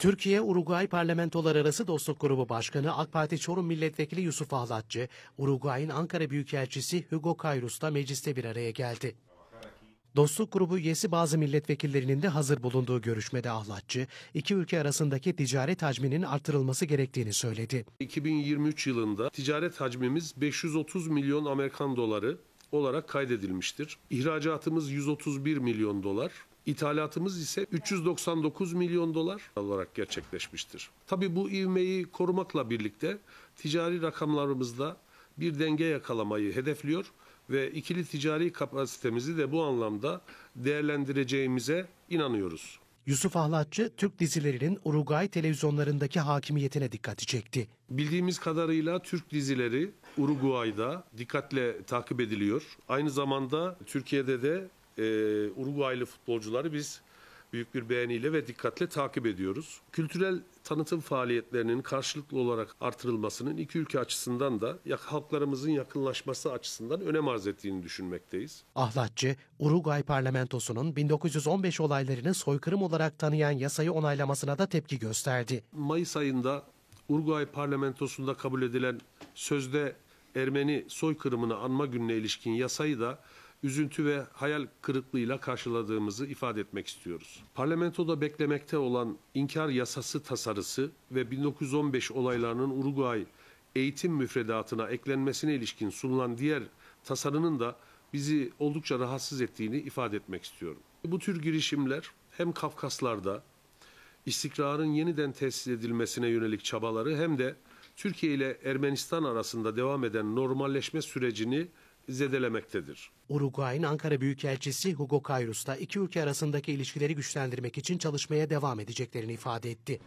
Türkiye-Uruguay Parlamentolar Arası Dostluk Grubu Başkanı AK Parti Çorum Milletvekili Yusuf Ahlatçı, Uruguay'ın Ankara Büyükelçisi Hugo Kayrus'ta mecliste bir araya geldi. Dostluk grubu üyesi bazı milletvekillerinin de hazır bulunduğu görüşmede ahlatçı, iki ülke arasındaki ticaret hacminin artırılması gerektiğini söyledi. 2023 yılında ticaret hacmimiz 530 milyon Amerikan doları olarak kaydedilmiştir. İhracatımız 131 milyon dolar, İthalatımız ise 399 milyon dolar olarak gerçekleşmiştir. Tabi bu ivmeyi korumakla birlikte ticari rakamlarımızda bir denge yakalamayı hedefliyor ve ikili ticari kapasitemizi de bu anlamda değerlendireceğimize inanıyoruz. Yusuf Ahlatçı Türk dizilerinin Uruguay televizyonlarındaki hakimiyetine dikkati çekti. Bildiğimiz kadarıyla Türk dizileri Uruguay'da dikkatle takip ediliyor. Aynı zamanda Türkiye'de de e, Uruguaylı futbolcuları biz büyük bir beğeniyle ve dikkatle takip ediyoruz. Kültürel tanıtım faaliyetlerinin karşılıklı olarak artırılmasının iki ülke açısından da halklarımızın yakınlaşması açısından önem arz ettiğini düşünmekteyiz. Ahlatçı, Uruguay parlamentosunun 1915 olaylarını soykırım olarak tanıyan yasayı onaylamasına da tepki gösterdi. Mayıs ayında Uruguay parlamentosunda kabul edilen sözde Ermeni soykırımını anma gününe ilişkin yasayı da üzüntü ve hayal kırıklığıyla karşıladığımızı ifade etmek istiyoruz. Parlamentoda beklemekte olan inkar yasası tasarısı ve 1915 olaylarının Uruguay eğitim müfredatına eklenmesine ilişkin sunulan diğer tasarının da bizi oldukça rahatsız ettiğini ifade etmek istiyorum. Bu tür girişimler hem Kafkaslar'da istikrarın yeniden tesis edilmesine yönelik çabaları hem de Türkiye ile Ermenistan arasında devam eden normalleşme sürecini zedelemektedir. Uruguay'ın Ankara Büyükelçisi Hugo Cayrus da iki ülke arasındaki ilişkileri güçlendirmek için çalışmaya devam edeceklerini ifade etti.